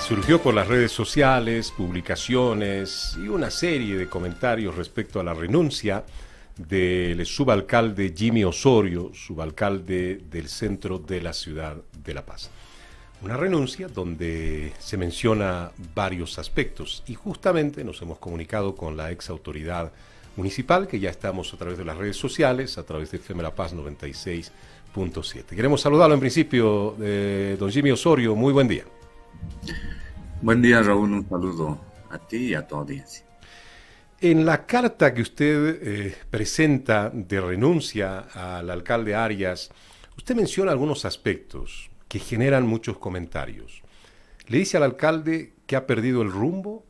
surgió por las redes sociales, publicaciones y una serie de comentarios respecto a la renuncia del subalcalde Jimmy Osorio, subalcalde del centro de la ciudad de La Paz. Una renuncia donde se menciona varios aspectos y justamente nos hemos comunicado con la ex autoridad municipal que ya estamos a través de las redes sociales, a través de FM La Paz 96.7. Queremos saludarlo en principio, eh, don Jimmy Osorio, muy buen día. Buen día, Raúl. Un saludo a ti y a tu audiencia. En la carta que usted eh, presenta de renuncia al alcalde Arias, usted menciona algunos aspectos que generan muchos comentarios. Le dice al alcalde que ha perdido el rumbo,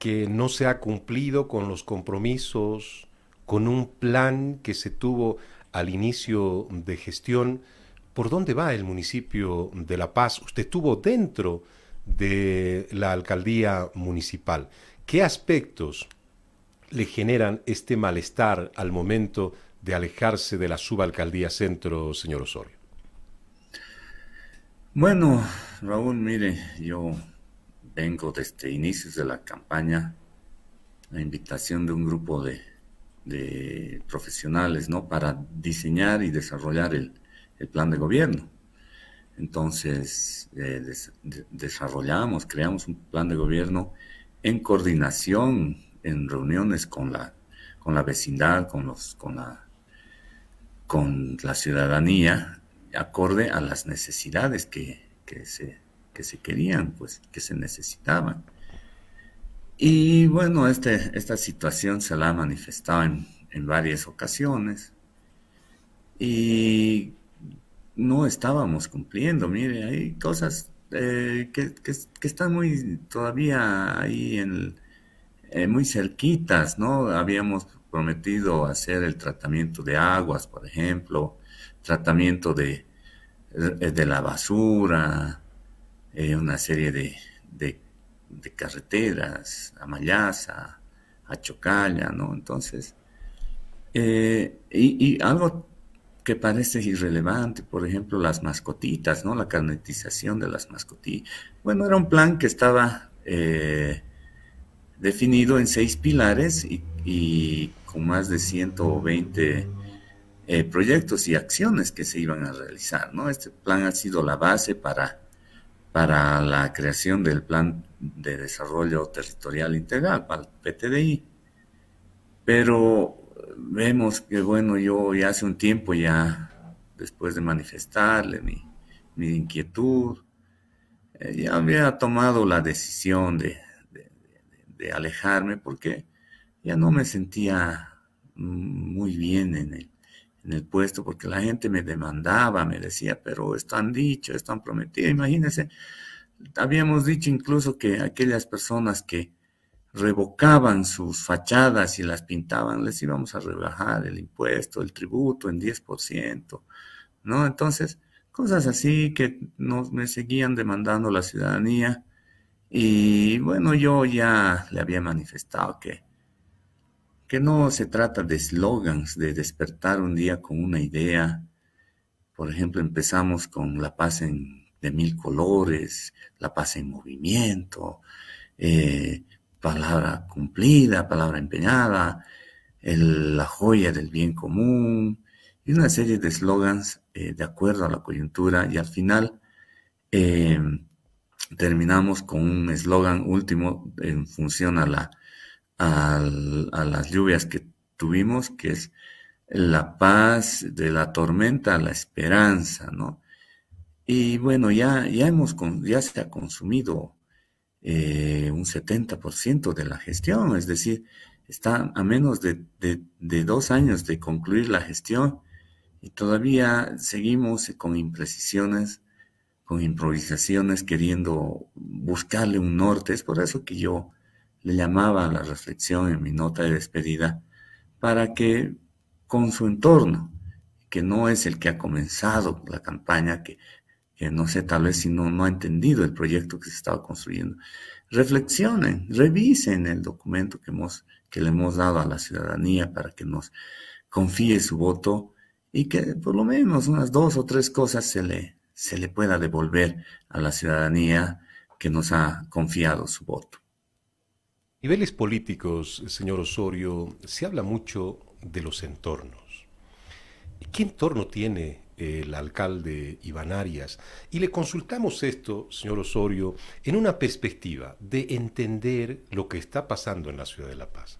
que no se ha cumplido con los compromisos, con un plan que se tuvo al inicio de gestión. ¿Por dónde va el municipio de La Paz? Usted estuvo dentro de la alcaldía municipal. ¿Qué aspectos le generan este malestar al momento de alejarse de la subalcaldía centro, señor Osorio? Bueno, Raúl, mire, yo vengo desde inicios de la campaña a invitación de un grupo de, profesionales, ¿no? Para diseñar y desarrollar el plan de gobierno. Entonces, eh, desarrollamos, creamos un plan de gobierno en coordinación, en reuniones con la, con la vecindad, con, los, con, la, con la ciudadanía, acorde a las necesidades que, se, se querían, pues, que se necesitaban. Y bueno, este, esta situación se la ha manifestado en, en varias ocasiones. Y no estábamos cumpliendo. Mire, hay cosas eh, que, están muy todavía ahí en, eh, muy cerquitas, ¿no? Habíamos prometido hacer el tratamiento de aguas, por ejemplo, tratamiento de, eh, de la basura, una serie de, carreteras, a Mayaza, a Chocalla, ¿no? Entonces, y algo que parece irrelevante, por ejemplo, las mascotitas, ¿no? La carnetización de las mascotitas. Bueno, era un plan que estaba eh, definido en seis pilares y, con más de 120 eh, proyectos y acciones que se iban a realizar, ¿no? Este plan ha sido la base para, para la creación del Plan de Desarrollo Territorial Integral, para el PTDI. Pero vemos que, bueno, yo ya hace un tiempo ya, después de manifestarle mi, mi inquietud, eh, ya había tomado la decisión de, de, alejarme porque ya no me sentía muy bien en el, en el puesto porque la gente me demandaba, me decía, pero están dicho, están prometido. Imagínense, habíamos dicho incluso que aquellas personas que revocaban sus fachadas y las pintaban, les íbamos a rebajar el impuesto, el tributo en 10%, ¿no? Entonces, cosas así que me seguían demandando la ciudadanía y bueno, yo ya le había manifestado que, que no se trata de slogans, de despertar un día con una idea. Por ejemplo, empezamos con la paz en, de mil colores, la paz en movimiento, eh, palabra cumplida, palabra empeñada, la joya del bien común y una serie de eslogans eh, de acuerdo a la coyuntura y al final em, terminamos con un eslogan último en función a, la, a, las lluvias que tuvimos, que es la paz de la tormenta, la esperanza, ¿no? Y bueno, ya, ya hemos, ya se ha consumido eh, un 70% de la gestión, es decir, está a menos de, de, dos años de concluir la gestión y todavía seguimos con imprecisiones, con improvisaciones, queriendo buscarle un norte. Es por eso que yo le llamaba a la reflexión en mi nota de despedida, para que con su entorno, que no es el que ha comenzado la campaña, que que no sé, tal vez si no, no ha entendido el proyecto que se está construyendo. Reflexionen, revisen el documento que, hemos, que le hemos dado a la ciudadanía para que nos confíe su voto y que por lo menos unas dos o tres cosas se le, se le pueda devolver a la ciudadanía que nos ha confiado su voto. Niveles políticos, señor Osorio, se habla mucho de los entornos. ¿Qué entorno tiene el alcalde Iván Arias, y le consultamos esto, señor Osorio, en una perspectiva de entender lo que está pasando en la ciudad de La Paz.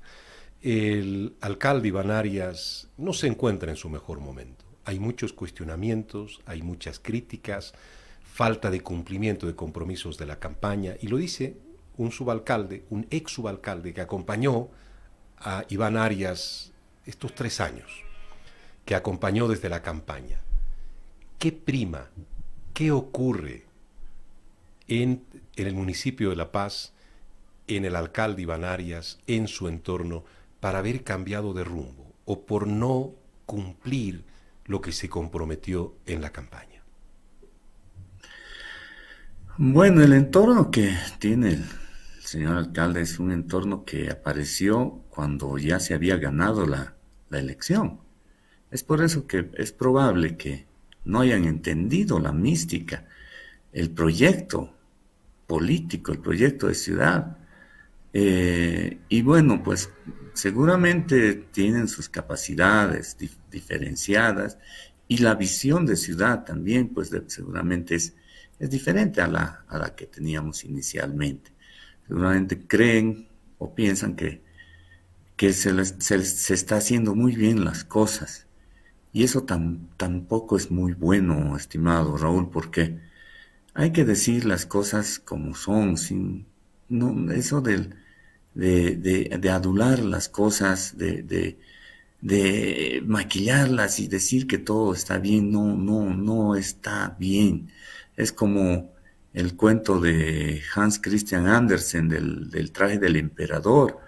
El alcalde Iván Arias no se encuentra en su mejor momento. Hay muchos cuestionamientos, hay muchas críticas, falta de cumplimiento de compromisos de la campaña, y lo dice un subalcalde, un ex subalcalde que acompañó a Iván Arias estos tres años, que acompañó desde la campaña ¿Qué prima? ¿Qué ocurre en, el municipio de La Paz, en el alcalde Iván Arias, en su entorno, para haber cambiado de rumbo o por no cumplir lo que se comprometió en la campaña? Bueno, el entorno que tiene el señor alcalde es un entorno que apareció cuando ya se había ganado la elección. Es por eso que es probable que no hayan entendido la mística, el proyecto político, el proyecto de ciudad. Eh, y bueno, pues seguramente tienen sus capacidades diferenciadas y la visión de ciudad también, pues seguramente es, es diferente a la, a la que teníamos inicialmente. Seguramente creen o piensan que, que se, les, se está haciendo muy bien las cosas y eso tampoco es muy bueno, estimado Raúl, porque hay que decir las cosas como son, sin no, eso del, de, de, adular las cosas, de, de, de, maquillarlas y decir que todo está bien, no, no, no está bien. Es como el cuento de Hans Christian Andersen del, del traje del emperador,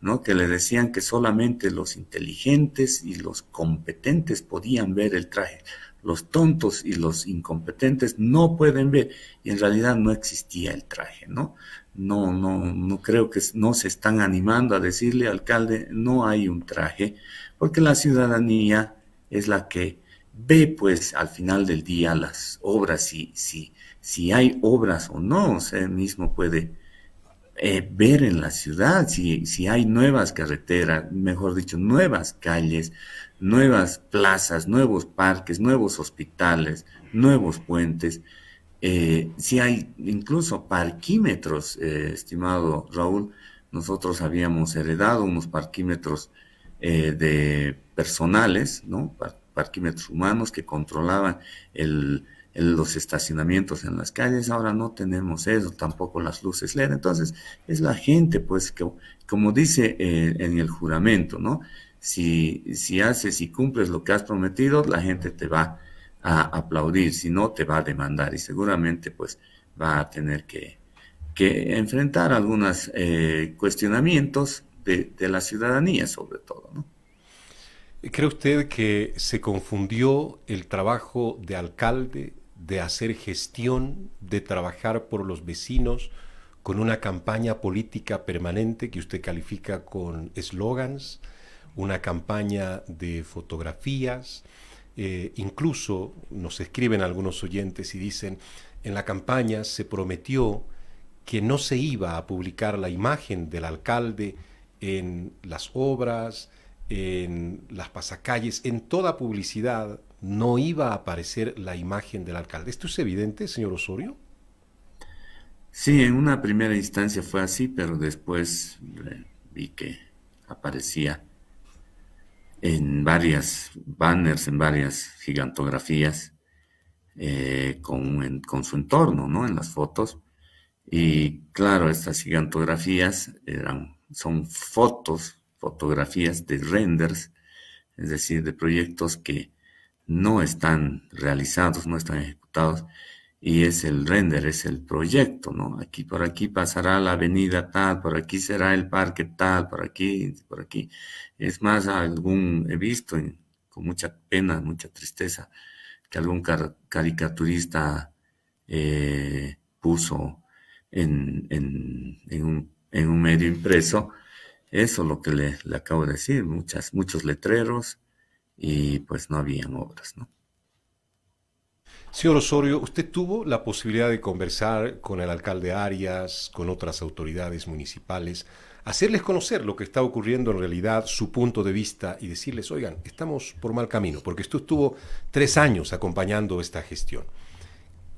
¿no? que le decían que solamente los inteligentes y los competentes podían ver el traje, los tontos y los incompetentes no pueden ver, y en realidad no existía el traje, ¿no? No, no, no creo que no se están animando a decirle, alcalde, no hay un traje, porque la ciudadanía es la que ve, pues, al final del día las obras, y si, si hay obras o no, o mismo puede eh, ver en la ciudad si, hay nuevas carreteras, mejor dicho, nuevas calles, nuevas plazas, nuevos parques, nuevos hospitales, nuevos puentes. Eh, si hay incluso parquímetros, eh, estimado Raúl, nosotros habíamos heredado unos parquímetros de personales, ¿no? parquímetros humanos que controlaban el, los estacionamientos en las calles, ahora no tenemos eso, tampoco las luces LED, entonces es la gente, pues, que, como dice eh, en el juramento, ¿no? Si, si haces y cumples lo que has prometido, la gente te va a aplaudir, si no, te va a demandar y seguramente, pues, va a tener que, enfrentar algunos eh, cuestionamientos de, de, la ciudadanía, sobre todo, ¿no? ¿Cree usted que se confundió el trabajo de alcalde de hacer gestión, de trabajar por los vecinos, con una campaña política permanente que usted califica con eslogans, una campaña de fotografías, eh, incluso nos escriben algunos oyentes y dicen, en la campaña se prometió que no se iba a publicar la imagen del alcalde en las obras, en las pasacalles, en toda publicidad no iba a aparecer la imagen del alcalde. ¿Esto es evidente, señor Osorio? Sí, en una primera instancia fue así, pero después vi que aparecía en varias banners, en varias gigantografías eh, con, su entorno, ¿no? En las fotos. Y claro, estas gigantografías eran, son fotos, fotografías de renders, es decir, de proyectos que no están realizados, no están ejecutados, y es el render, es el proyecto, ¿no? Aquí, por aquí pasará la avenida tal, por aquí será el parque tal, por aquí, por aquí. Es más, algún, he visto con mucha pena, mucha tristeza, que algún caricaturista eh, puso en, en, un, medio impreso, eso es lo que le, le acabo de decir, muchas, muchos letreros, y pues no habían obras, ¿no? Señor Osorio, ¿usted tuvo la posibilidad de conversar con el alcalde Arias, con otras autoridades municipales, hacerles conocer lo que está ocurriendo en realidad, su punto de vista y decirles, oigan, estamos por mal camino, porque usted estuvo tres años acompañando esta gestión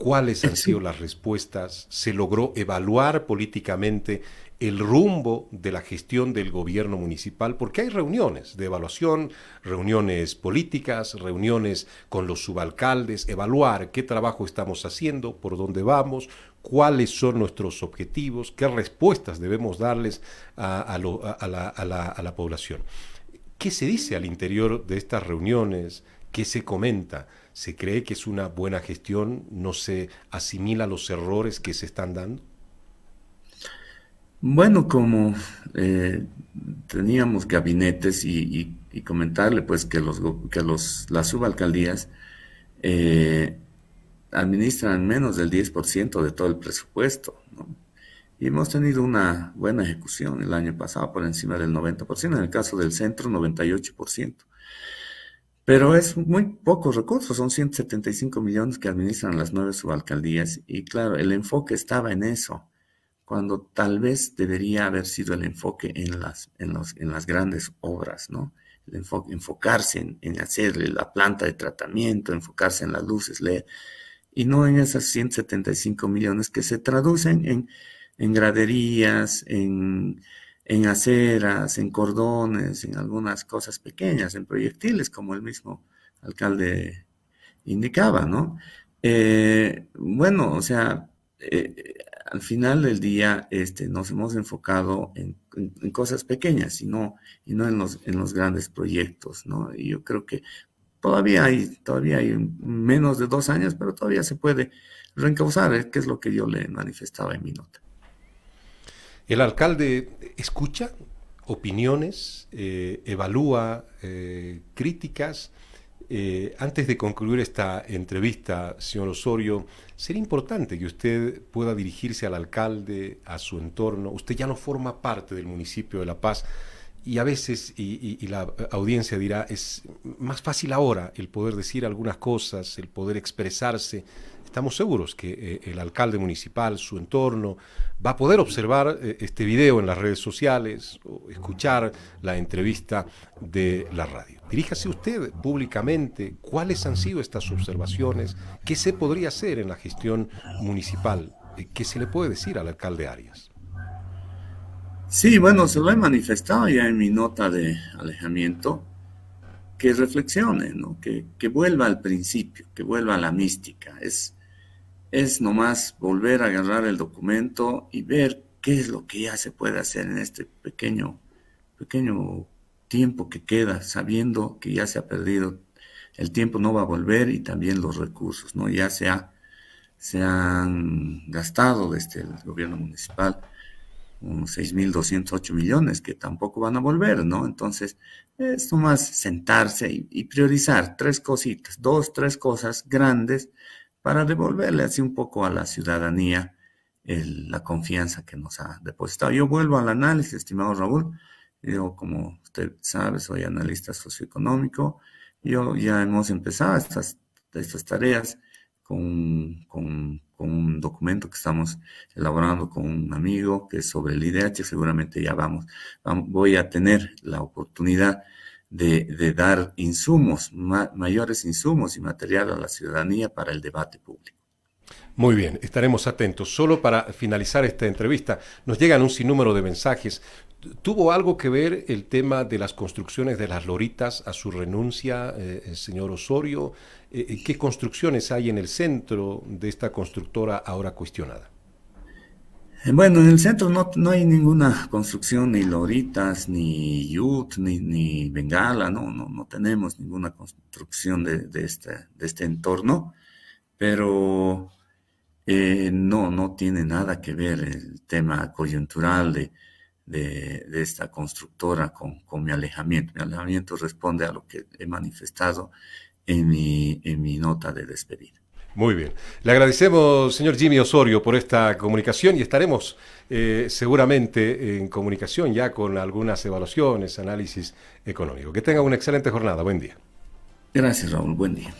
cuáles han sido las respuestas, se logró evaluar políticamente el rumbo de la gestión del gobierno municipal, porque hay reuniones de evaluación, reuniones políticas, reuniones con los subalcaldes, evaluar qué trabajo estamos haciendo, por dónde vamos, cuáles son nuestros objetivos, qué respuestas debemos darles a, la, la, población. ¿Qué se dice al interior de estas reuniones? ¿Qué se comenta? ¿Se cree que es una buena gestión? ¿No se asimila los errores que se están dando? Bueno, como eh, teníamos gabinetes y, comentarle pues que, los, que los, las subalcaldías eh, administran menos del 10% de todo el presupuesto. Y hemos tenido una buena ejecución el año pasado por encima del 90%, en el caso del centro 98%. Pero es muy pocos recursos, son 175 millones que administran las nueve subalcaldías y claro, el enfoque estaba en eso, cuando tal vez debería haber sido el enfoque en las, en los, en las grandes obras, ¿no? enfocarse en, hacerle la planta de tratamiento, enfocarse en las luces, y no en esas 175 millones que se traducen en, en graderías, en en aceras, en cordones, en algunas cosas pequeñas, en proyectiles, como el mismo alcalde indicaba, ¿no? Eh, bueno, o sea, eh, eh, al final del día este, nos hemos enfocado en, cosas pequeñas y no, y no en, los, en los grandes proyectos, ¿no? Y yo creo que todavía hay, todavía hay menos de dos años, pero todavía se puede reencauzar, que es lo que yo le manifestaba en mi nota. El alcalde escucha opiniones, eh, evalúa eh, críticas. Eh, antes de concluir esta entrevista, señor Osorio, sería importante que usted pueda dirigirse al alcalde, a su entorno. Usted ya no forma parte del municipio de La Paz y a veces, y la audiencia dirá, es más fácil ahora el poder decir algunas cosas, el poder expresarse, estamos seguros que eh, el alcalde municipal, su entorno, va a poder observar eh, este video en las redes sociales o escuchar la entrevista de la radio. Diríjase usted públicamente cuáles han sido estas observaciones, qué se podría hacer en la gestión municipal, eh, qué se le puede decir al alcalde Arias. Sí, bueno, se lo he manifestado ya en mi nota de alejamiento que reflexione, ¿no? que, que, vuelva al principio, que vuelva a la mística. Es, es nomás volver a agarrar el documento y ver qué es lo que ya se puede hacer en este pequeño, pequeño tiempo que queda, sabiendo que ya se ha perdido. El tiempo no va a volver y también los recursos, ¿no? Ya se, se han gastado desde este, el gobierno municipal unos 6.208 millones que tampoco van a volver, ¿no? Entonces, es nomás sentarse y, y priorizar tres cositas, dos, tres cosas grandes para devolverle así un poco a la ciudadanía la confianza que nos ha depositado. Yo vuelvo al análisis, estimado Raúl. Yo, como usted sabe, soy analista socioeconómico. Yo ya hemos empezado estas, estas tareas con, con, un documento que estamos elaborando con un amigo que es sobre el IDH. Seguramente ya vamos, vamos voy a tener la oportunidad de, dar insumos, mayores insumos y material a la ciudadanía para el debate público. Muy bien, estaremos atentos. Solo para finalizar esta entrevista, nos llegan un sinnúmero de mensajes. ¿Tuvo algo que ver el tema de las construcciones de las loritas a su renuncia, eh, señor Osorio? Eh, eh, ¿Qué construcciones hay en el centro de esta constructora ahora cuestionada? Eh, bueno, en el centro no, hay ninguna construcción, ni loritas, ni yut, ni, bengala, no, no, tenemos ninguna construcción de, de, este, este entorno, pero eh, no, no tiene nada que ver el tema coyuntural de, de, esta constructora con, mi alejamiento. Mi alejamiento responde a lo que he manifestado en en mi nota de despedida. Muy bien. Le agradecemos, señor Jimmy Osorio, por esta comunicación y estaremos eh, seguramente en comunicación ya con algunas evaluaciones, análisis económico. Que tenga una excelente jornada. Buen día. Gracias, Raúl. Buen día.